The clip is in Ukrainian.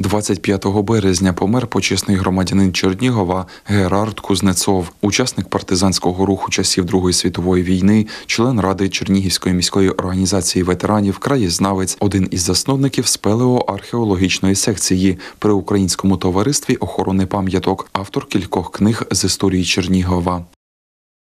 25 березня помер почесний громадянин Чернігова Герард Кузнецов, учасник партизанського руху часів Другої світової війни, член ради Чернігівської міської організації ветеранів, краєзнавець, один із засновників спелеоархеологічної секції при українському товаристві охорони пам'яток, автор кількох книг з історії Чернігова.